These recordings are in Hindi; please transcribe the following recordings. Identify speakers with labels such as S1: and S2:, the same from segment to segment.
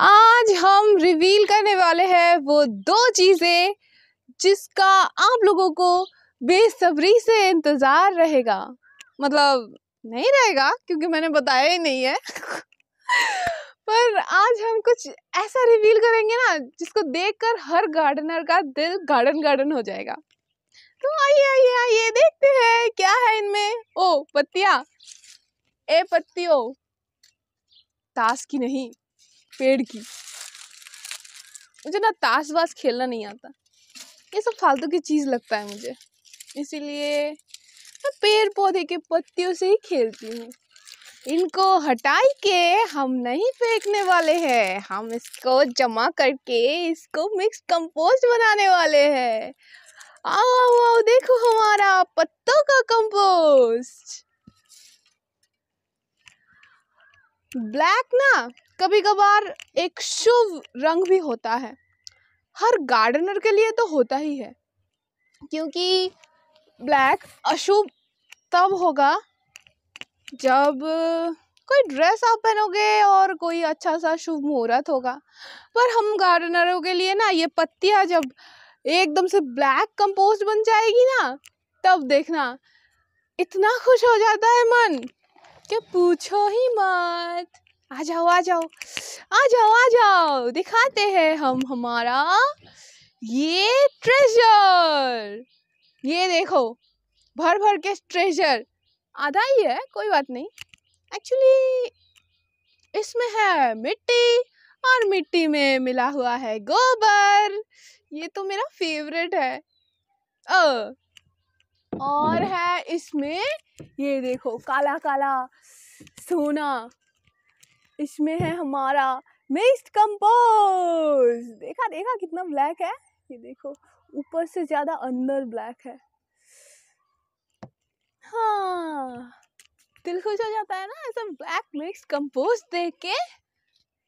S1: आज हम रिवील करने वाले हैं वो दो चीज़ें जिसका आप लोगों को बेसब्री से इंतज़ार रहेगा मतलब नहीं रहेगा क्योंकि मैंने बताया ही नहीं है पर आज हम कुछ ऐसा रिवील करेंगे ना जिसको देखकर हर गार्डनर का दिल गार्डन गार्डन हो जाएगा तो आइए आइए आइए देखते हैं क्या है इनमें ओ पत्तियाँ ए पत्तियों ताश की नहीं पेड़ की मुझे ना ताश वाश खेलना नहीं आता ये सब फालतू की चीज़ लगता है मुझे इसीलिए मैं पेड़ पौधे के पत्तियों से ही खेलती हूँ इनको हटाई के हम नहीं फेंकने वाले हैं हम इसको जमा करके इसको मिक्स कंपोस्ट बनाने वाले हैं आओ आओ आओ देखो हमारा पत्तों का कंपोस्ट ब्लैक ना कभी कभार एक शुभ रंग भी होता है हर गार्डनर के लिए तो होता ही है क्योंकि ब्लैक अशुभ तब होगा जब कोई ड्रेस आप पहनोगे और कोई अच्छा सा शुभ मुहूर्त होगा पर हम गार्डनरों के लिए ना ये पत्तियाँ जब एकदम से ब्लैक कंपोस्ट बन जाएगी ना तब देखना इतना खुश हो जाता है मन कि पूछो ही मत आ जाओ आ जाओ आ जाओ आ जाओ दिखाते हैं हम हमारा ये ट्रेजर ये देखो भर भर के ट्रेजर आधा ही है कोई बात नहीं एक्चुअली इसमें है मिट्टी और मिट्टी में मिला हुआ है गोबर ये तो मेरा फेवरेट है ओ, और है इसमें ये देखो काला काला सोना इसमें है हमारा मिस्ट कंपोज देखा देखा कितना ब्लैक है ये देखो ऊपर से ज़्यादा अंदर ब्लैक है हाँ दिल खुश हो जाता है ना ऐसा ब्लैक मिक्स कंपोज देख के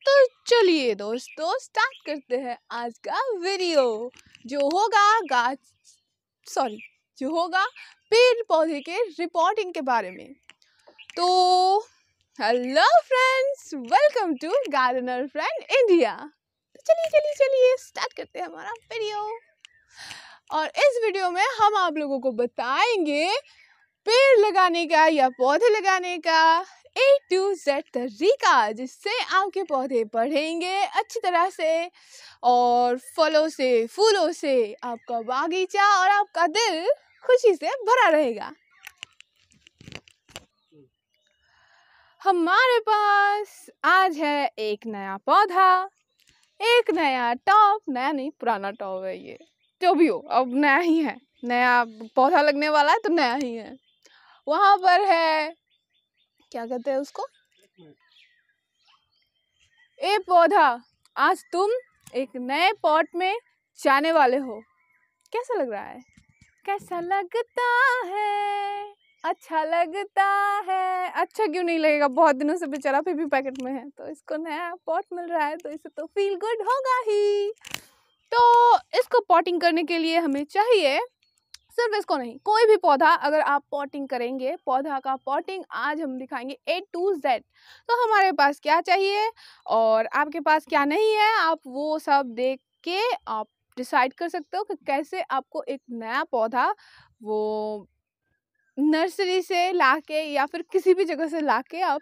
S1: तो चलिए दोस्तों स्टार्ट करते हैं आज का वीडियो जो होगा गाछ सॉरी जो होगा पेड़ पौधे के रिपोर्टिंग के बारे में तो hello friends welcome to gardener friend India तो चलिए चलिए चलिए स्टार्ट करते हैं हमारा वीडियो और इस वीडियो में हम आप लोगों को बताएंगे पेड़ लगाने का या पौधे लगाने का ए टू जेड तरीका जिससे आपके पौधे बढ़ेंगे अच्छी तरह से और फलों से फूलों से आपका बागीचा और आपका दिल खुशी से भरा रहेगा हमारे पास आज है एक नया पौधा एक नया टॉप नया नहीं पुराना टॉप है ये जो भी हो अब नया ही है नया पौधा लगने वाला है तो नया ही है वहाँ पर है क्या कहते हैं उसको ए पौधा आज तुम एक नए पॉट में जाने वाले हो कैसा लग रहा है कैसा लगता है अच्छा लगता है अच्छा क्यों नहीं लगेगा बहुत दिनों से बेचारा फिर भी पैकेट में है तो इसको नया पॉट मिल रहा है तो इसे तो फील गुड होगा ही तो इसको पॉटिंग करने के लिए हमें चाहिए सिर्फ इसको नहीं कोई भी पौधा अगर आप पॉटिंग करेंगे पौधा का पॉटिंग आज हम दिखाएंगे ए टू जेड तो हमारे पास क्या चाहिए और आपके पास क्या नहीं है आप वो सब देख के आप डिसाइड कर सकते हो कि कैसे आपको एक नया पौधा वो नर्सरी से ला के या फिर किसी भी जगह से ला के आप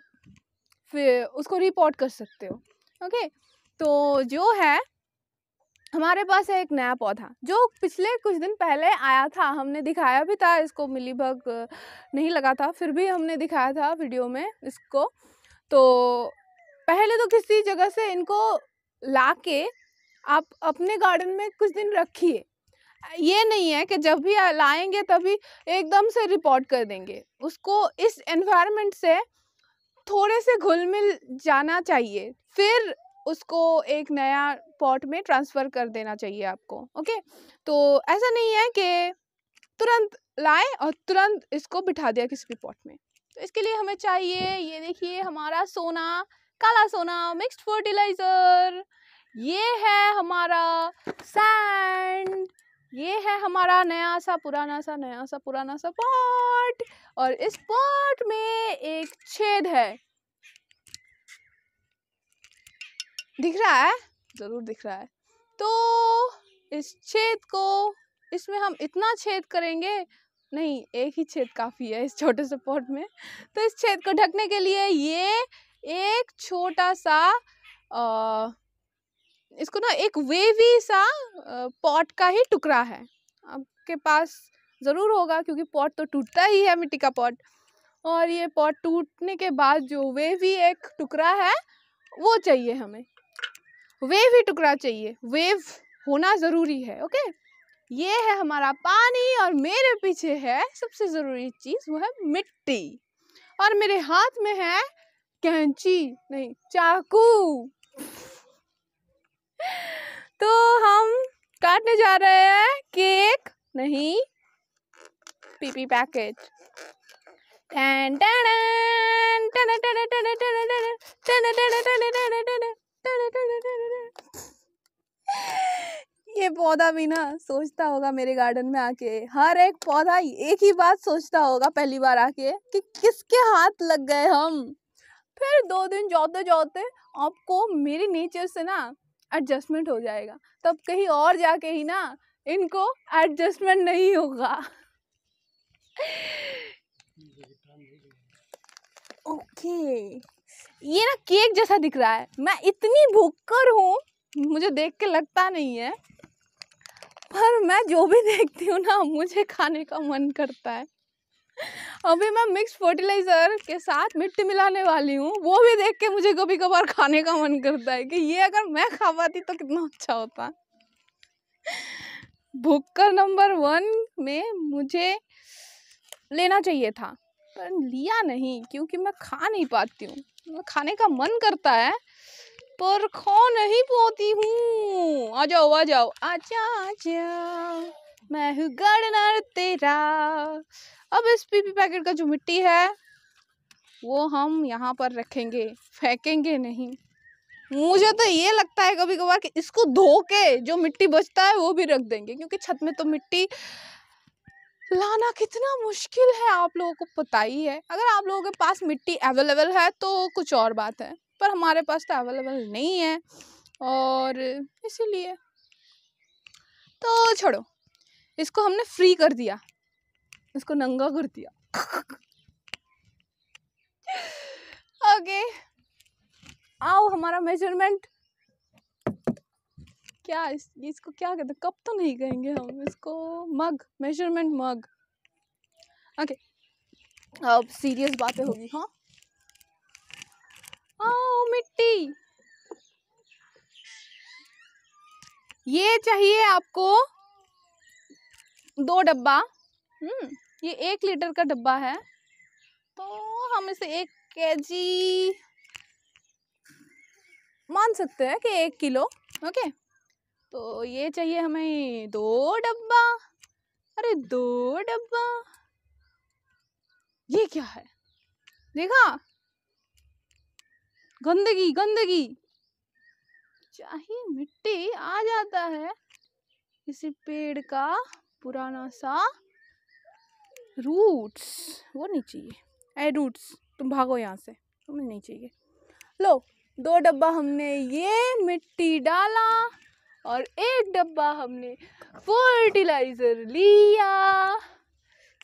S1: फिर उसको रिपोर्ट कर सकते हो ओके तो जो है हमारे पास है एक नया पौधा जो पिछले कुछ दिन पहले आया था हमने दिखाया भी था इसको मिली भग नहीं लगा था फिर भी हमने दिखाया था वीडियो में इसको तो पहले तो किसी जगह से इनको ला के आप अपने गार्डन में कुछ दिन रखिए ये नहीं है कि जब भी लाएंगे तभी एकदम से रिपोर्ट कर देंगे उसको इस एनवायरनमेंट से थोड़े से घुल मिल जाना चाहिए फिर उसको एक नया पॉट में ट्रांसफ़र कर देना चाहिए आपको ओके तो ऐसा नहीं है कि तुरंत लाए और तुरंत इसको बिठा दिया किसी भी पॉट में तो इसके लिए हमें चाहिए ये देखिए हमारा सोना काला सोना मिक्स्ड फर्टिलाइज़र ये है हमारा सैंड ये है हमारा नया सा पुराना सा नया सा पुराना सा पार्ट और इस पार्ट में एक छेद है दिख रहा है ज़रूर दिख रहा है तो इस छेद को इसमें हम इतना छेद करेंगे नहीं एक ही छेद काफ़ी है इस छोटे से पॉट में तो इस छेद को ढकने के लिए ये एक छोटा सा आ, इसको ना एक वेवी सा पॉट का ही टुकड़ा है आपके पास ज़रूर होगा क्योंकि पॉट तो टूटता ही है मिट्टी का पॉट और ये पॉट टूटने के बाद जो वेवी एक टुकड़ा है वो चाहिए हमें वेव ही टुकड़ा चाहिए वेव होना ज़रूरी है ओके ये है हमारा पानी और मेरे पीछे है सबसे ज़रूरी चीज़ वो है मिट्टी और मेरे हाथ में है कैंची नहीं चाकू तो हम काटने जा रहे हैं केक नहीं पीपी पैकेज ये पौधा भी ना सोचता होगा मेरे गार्डन में आके हर एक पौधा एक ही बात सोचता होगा पहली बार आके कि किसके हाथ लग गए हम फिर दो दिन जोते जोते आपको मेरी नेचर से ना एडजस्टमेंट हो जाएगा तब कहीं और जाके ही ना इनको एडजस्टमेंट नहीं होगा ओके ये ना केक जैसा दिख रहा है मैं इतनी भूखकर हूँ मुझे देख के लगता नहीं है पर मैं जो भी देखती हूँ ना मुझे खाने का मन करता है अभी मैं मिक्स फर्टिलाइज़र के साथ मिट्टी मिलाने वाली हूँ वो भी देख के मुझे कभी कभार खाने का मन करता है कि ये अगर मैं खा पाती तो कितना अच्छा होता भुक्कर नंबर वन में मुझे लेना चाहिए था पर लिया नहीं क्योंकि मैं खा नहीं पाती हूँ खाने का मन करता है पर खा नहीं पाती हूँ आ जाओ आ जाओ आ जाओ आ जाओ मैं हूँ तेरा अब इस पीपी पैकेट का जो मिट्टी है वो हम यहाँ पर रखेंगे फेंकेंगे नहीं मुझे तो ये लगता है कभी कभार कि इसको धो के जो मिट्टी बचता है वो भी रख देंगे क्योंकि छत में तो मिट्टी लाना कितना मुश्किल है आप लोगों को पता ही है अगर आप लोगों के पास मिट्टी अवेलेबल है तो कुछ और बात है पर हमारे पास तो अवेलेबल नहीं है और इसीलिए तो छोड़ो इसको हमने फ्री कर दिया इसको नंगा कर दिया ओके आओ हमारा मेजरमेंट क्या इस, इसको क्या कहते कप तो नहीं कहेंगे हम इसको मग मेजरमेंट मग ओके अब सीरियस बातें होगी हाँ आओ मिट्टी ये चाहिए आपको दो डब्बा हम्म, ये एक लीटर का डब्बा है तो हम इसे एक के जी मान सकते हैं कि एक किलो ओके तो ये चाहिए हमें दो डब्बा अरे दो डब्बा ये क्या है देखा गंदगी गंदगी चाहिए मिट्टी आ जाता है किसी पेड़ का पुराना सा रूट्स वो नहीं चाहिए ए रूट्स तुम भागो यहाँ से तुम्हें नहीं चाहिए लो दो डब्बा हमने ये मिट्टी डाला और एक डब्बा हमने फर्टिलाइज़र लिया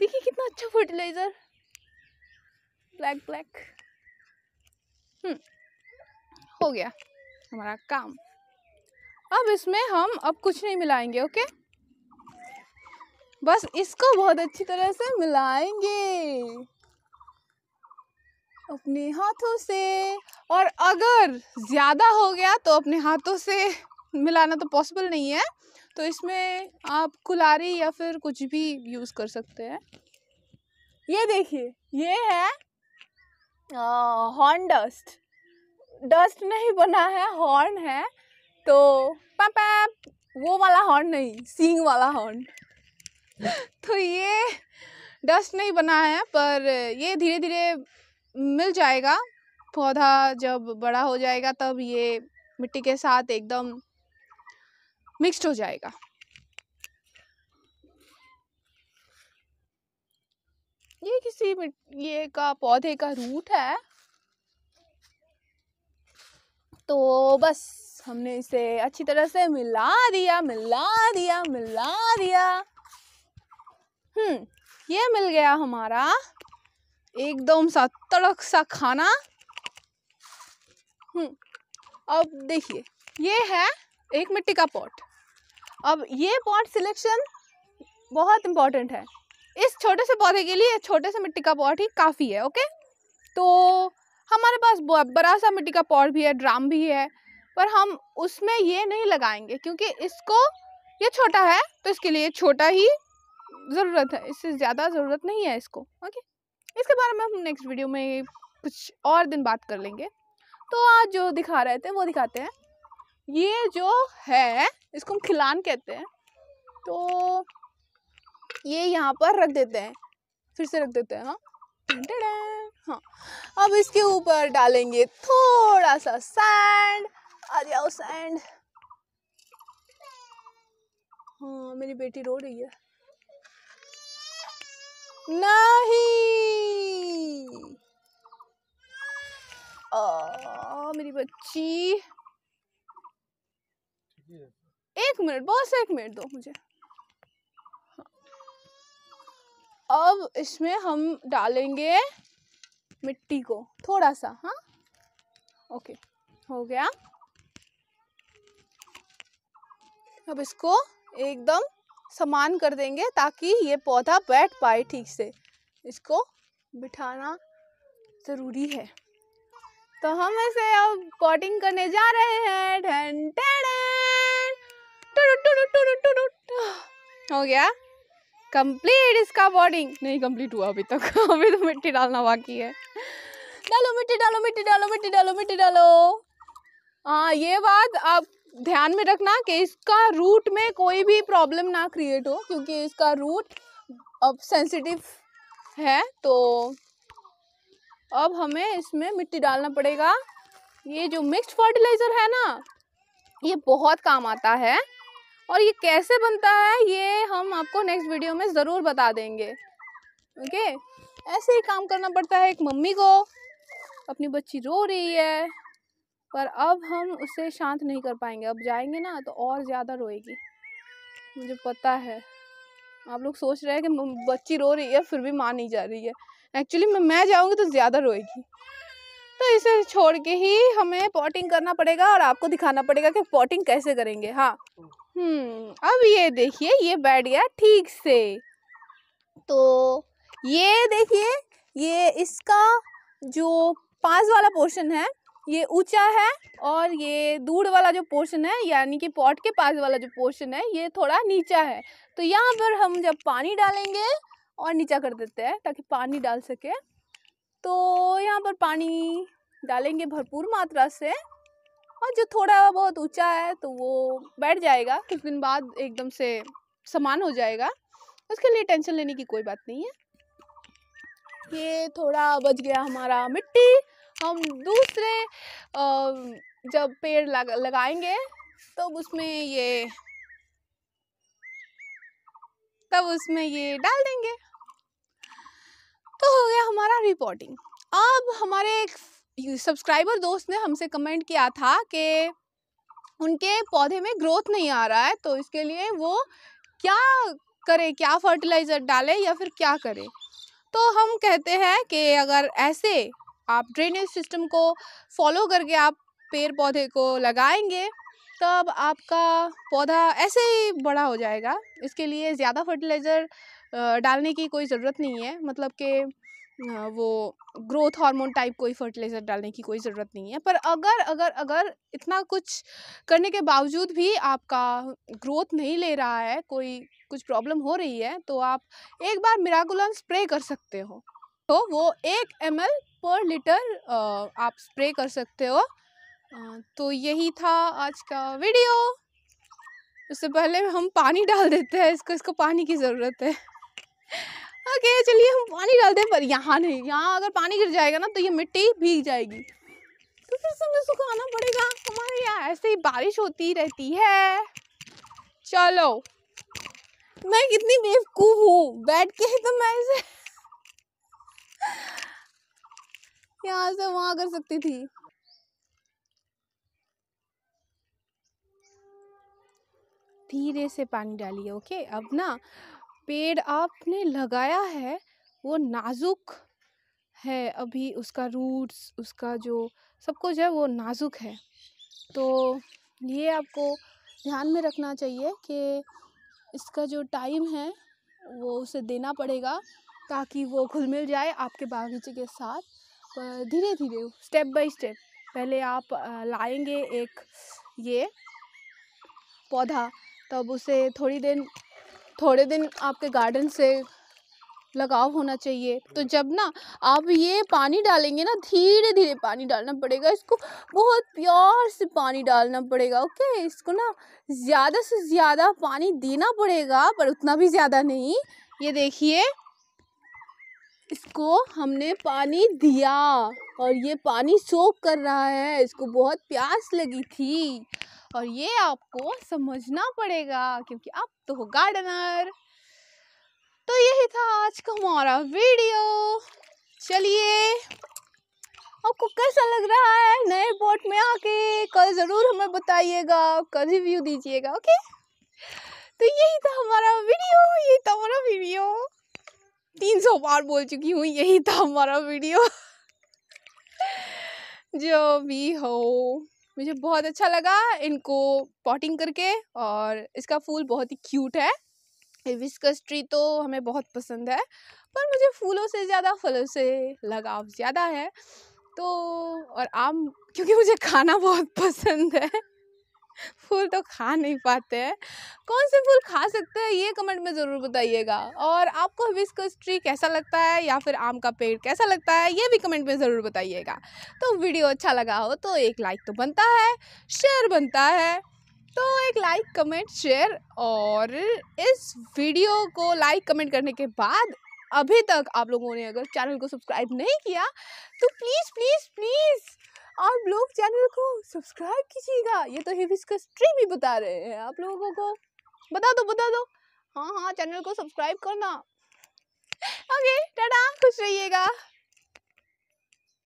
S1: देखिए कितना अच्छा फर्टिलाइज़र ब्लैक ब्लैक हो गया हमारा काम अब इसमें हम अब कुछ नहीं मिलाएंगे ओके बस इसको बहुत अच्छी तरह से मिलाएंगे अपने हाथों से और अगर ज़्यादा हो गया तो अपने हाथों से मिलाना तो पॉसिबल नहीं है तो इसमें आप कुलारी या फिर कुछ भी यूज़ कर सकते हैं ये देखिए ये है हॉर्न डस्ट डस्ट नहीं बना है हॉर्न है तो पैप वो वाला हॉर्न नहीं सींग वाला हॉर्न तो ये डस्ट नहीं बना है पर ये धीरे धीरे मिल जाएगा पौधा जब बड़ा हो जाएगा तब ये मिट्टी के साथ एकदम मिक्स्ड हो जाएगा ये किसी ये का पौधे का रूट है तो बस हमने इसे अच्छी तरह से मिला दिया मिला दिया मिला दिया हम्म ये मिल गया हमारा एकदम सा तड़क सा खाना हम्म अब देखिए ये है एक मिट्टी का पॉट अब ये पॉट सिलेक्शन बहुत इम्पॉर्टेंट है इस छोटे से पौधे के लिए छोटे से मिट्टी का पॉट ही काफ़ी है ओके तो हमारे पास बड़ा सा मिट्टी का पॉट भी है ड्राम भी है पर हम उसमें ये नहीं लगाएंगे क्योंकि इसको ये छोटा है तो इसके लिए छोटा ही ज़रूरत है इससे ज़्यादा ज़रूरत नहीं है इसको ओके इसके बारे में हम नेक्स्ट वीडियो में कुछ और दिन बात कर लेंगे तो आज जो दिखा रहे थे वो दिखाते हैं ये जो है इसको हम खिलान कहते हैं तो ये यहाँ पर रख देते हैं फिर से रख देते हैं हाँ हाँ अब इसके ऊपर डालेंगे थोड़ा सा सैंड आ जाओ सैंड हाँ मेरी बेटी रो रही है नहीं मेरी बच्ची एक मिनट बस एक मिनट दो मुझे अब इसमें हम डालेंगे मिट्टी को थोड़ा सा हाँ ओके हो गया अब इसको एकदम समान कर देंगे ताकि ये पौधा बैठ पाए ठीक से इसको बिठाना ज़रूरी है तो हम इसे अब पॉटिंग करने जा रहे हैं हो गया कंप्लीट इसका बॉडिंग नहीं कंप्लीट हुआ अभी तक अभी तो मिट्टी डालना बाकी है डालो मिट्टी डालो मिट्टी डालो मिट्टी डालो मिट्टी डालो हाँ ये बात आप ध्यान में रखना कि इसका रूट में कोई भी प्रॉब्लम ना क्रिएट हो क्योंकि इसका रूट अब सेंसिटिव है तो अब हमें इसमें मिट्टी डालना पड़ेगा ये जो मिक्स्ड फर्टिलाइज़र है ना ये बहुत काम आता है और ये कैसे बनता है ये हम आपको नेक्स्ट वीडियो में ज़रूर बता देंगे ओके ऐसे ही काम करना पड़ता है एक मम्मी को अपनी बच्ची रो रही है पर अब हम उसे शांत नहीं कर पाएंगे अब जाएंगे ना तो और ज़्यादा रोएगी मुझे पता है आप लोग सोच रहे हैं कि बच्ची रो रही है फिर भी माँ नहीं जा रही है एक्चुअली मैं मैं जाऊँगी तो ज़्यादा रोएगी तो इसे छोड़ के ही हमें पॉटिंग करना पड़ेगा और आपको दिखाना पड़ेगा कि पॉटिंग कैसे करेंगे हाँ अब ये देखिए ये बैठ गया ठीक से तो ये देखिए ये इसका जो पास वाला पोर्शन है ये ऊंचा है और ये दूर वाला जो पोर्शन है यानी कि पॉट के पास वाला जो पोर्शन है ये थोड़ा नीचा है तो यहाँ पर हम जब पानी डालेंगे और नीचा कर देते हैं ताकि पानी डाल सके तो यहाँ पर पानी डालेंगे भरपूर मात्रा से और जो थोड़ा बहुत ऊंचा है तो वो बैठ जाएगा कुछ दिन बाद एकदम से समान हो जाएगा उसके लिए टेंशन लेने की कोई बात नहीं है ये थोड़ा बच गया हमारा मिट्टी हम दूसरे जब पेड़ लग, लगाएंगे तब तो उसमें ये तब उसमें ये डाल देंगे तो हो गया हमारा रिपोर्टिंग अब हमारे एक सब्सक्राइबर दोस्त ने हमसे कमेंट किया था कि उनके पौधे में ग्रोथ नहीं आ रहा है तो इसके लिए वो क्या करे क्या फर्टिलाइज़र डाले या फिर क्या करे तो हम कहते हैं कि अगर ऐसे आप ड्रेनेज सिस्टम को फॉलो करके आप पेड़ पौधे को लगाएंगे तब आपका पौधा ऐसे ही बड़ा हो जाएगा इसके लिए ज़्यादा फर्टिलाइज़र डालने की कोई ज़रूरत नहीं है मतलब कि वो ग्रोथ हार्मोन टाइप कोई फर्टिलाइज़र डालने की कोई ज़रूरत नहीं है पर अगर अगर अगर इतना कुछ करने के बावजूद भी आपका ग्रोथ नहीं ले रहा है कोई कुछ प्रॉब्लम हो रही है तो आप एक बार मिराकुलम स्प्रे कर सकते हो तो वो एक एम पर लीटर आप स्प्रे कर सकते हो तो यही था आज का वीडियो उससे पहले हम पानी डाल देते हैं इसको इसको पानी की ज़रूरत है ओके चलिए हम पानी डालते हैं पर यहाँ नहीं यहाँ अगर पानी गिर जाएगा ना तो ये मिट्टी भीग जाएगी तो फिर से हमें सुखाना पड़ेगा हमारे यहाँ ऐसे ही बारिश होती रहती है चलो मैं कितनी बेवकूफ़ हूँ बैठ के तो मैं ऐसे यहाँ से वहाँ कर सकती थी धीरे से पानी डालिए ओके अब ना पेड़ आपने लगाया है वो नाजुक है अभी उसका रूट्स उसका जो सब कुछ है वो नाजुक है तो ये आपको ध्यान में रखना चाहिए कि इसका जो टाइम है वो उसे देना पड़ेगा ताकि वो घुल मिल जाए आपके बागीचे के साथ धीरे धीरे स्टेप बाय स्टेप पहले आप लाएंगे एक ये पौधा तब उसे थोड़ी देर थोड़े दिन आपके गार्डन से लगाव होना चाहिए तो हम्म। जब ना आप ये पानी डालेंगे ना धीरे धीरे पानी डालना पड़ेगा इसको बहुत प्यार से पानी डालना पड़ेगा ओके इसको ना ज़्यादा से ज़्यादा पानी देना पड़ेगा पर उतना भी ज़्यादा नहीं ये देखिए इसको हमने पानी दिया और ये पानी सोख कर रहा है इसको बहुत प्यास लगी थी और ये आपको समझना पड़ेगा क्योंकि आप तो हो गार्डनर तो यही था आज का हमारा वीडियो चलिए आपको कैसा लग रहा है नए बोट में आके कल ज़रूर हमें बताइएगा कल रिव्यू दीजिएगा ओके तो यही था हमारा वीडियो ये था तीन सौ बार बोल चुकी हूँ यही था हमारा वीडियो जो भी हो मुझे बहुत अच्छा लगा इनको पॉटिंग करके और इसका फूल बहुत ही क्यूट है विस्कस ट्री तो हमें बहुत पसंद है पर मुझे फूलों से ज़्यादा फलों से लगाव ज़्यादा है तो और आम क्योंकि मुझे खाना बहुत पसंद है फूल तो खा नहीं पाते हैं कौन से फूल खा सकते हैं ये कमेंट में ज़रूर बताइएगा और आपको हिबिस्कस ट्री कैसा लगता है या फिर आम का पेड़ कैसा लगता है ये भी कमेंट में ज़रूर बताइएगा तो वीडियो अच्छा लगा हो तो एक लाइक तो बनता है शेयर बनता है तो एक लाइक कमेंट शेयर और इस वीडियो को लाइक कमेंट करने के बाद अभी तक आप लोगों ने अगर चैनल को सब्सक्राइब नहीं किया तो प्लीज़ प्लीज़ प्लीज़ आप लोग चैनल को सब्सक्राइब कीजिएगा ये तो हिबिस्कस ट्री भी बता रहे हैं आप लोगों को बता दो बता दो हाँ हाँ चैनल को सब्सक्राइब करना ओके टाटा खुश रहिएगा